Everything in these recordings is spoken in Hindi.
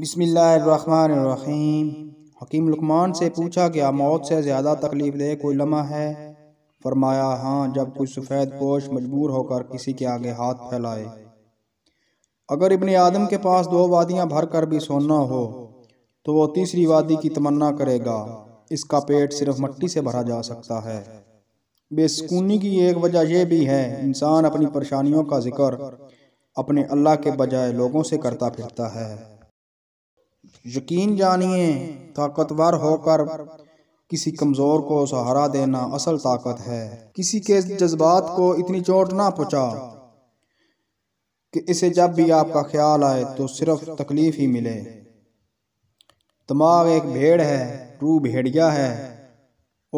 बसमीम हकीम लकमान से पूछा गया मौत से ज़्यादा तकलीफ दे कोई लम्हा है फरमाया हाँ जब कोई सफ़ेद पोश मजबूर होकर किसी के आगे हाथ फैलाए अगर इबन आदम के पास दो वादियाँ भर कर भी सोना हो तो वो तीसरी वादी की तमन्ना करेगा इसका पेट सिर्फ मट्टी से भरा जा सकता है बेसकूनी की एक वजह यह भी है इंसान अपनी परेशानियों का जिक्र अपने अल्लाह के बजाय लोगों से करता फिरता है यकीन जानिए ताकतवर होकर किसी कमज़ोर को सहारा देना असल ताकत है किसी के जज्बात को इतनी चोट ना पहुंचा कि इसे जब भी आपका ख्याल आए तो सिर्फ तकलीफ़ ही मिले दिमाग एक भेड़ है रूह भेड़िया है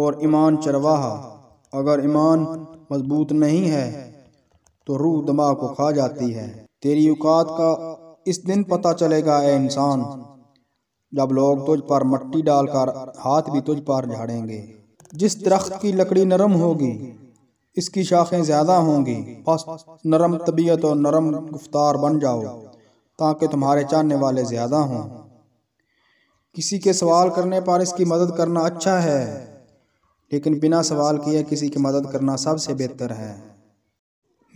और ईमान चरवाहा अगर ईमान मजबूत नहीं है तो रूह दिमाग को खा जाती है तेरी औकात का इस दिन पता चलेगा ए इंसान जब लोग तुझ पर मट्टी डालकर हाथ भी तुझ पर झाड़ेंगे जिस दरख्त की लकड़ी नरम होगी इसकी शाखें ज़्यादा होंगी बस नरम तबीयत और नरम गुफ्तार बन जाओ ताकि तुम्हारे चाहने वाले ज़्यादा हों किसी के सवाल करने पर इसकी मदद करना अच्छा है लेकिन बिना सवाल किए किसी की मदद करना सबसे बेहतर है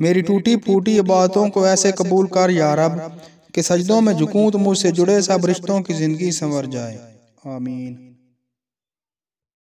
मेरी टूटी फूटी बातों को ऐसे कबूल कर यारब कि सजदों में झुकूँ तो मुझसे जुड़े सब रिश्तों की ज़िंदगी संवर जाए आमीन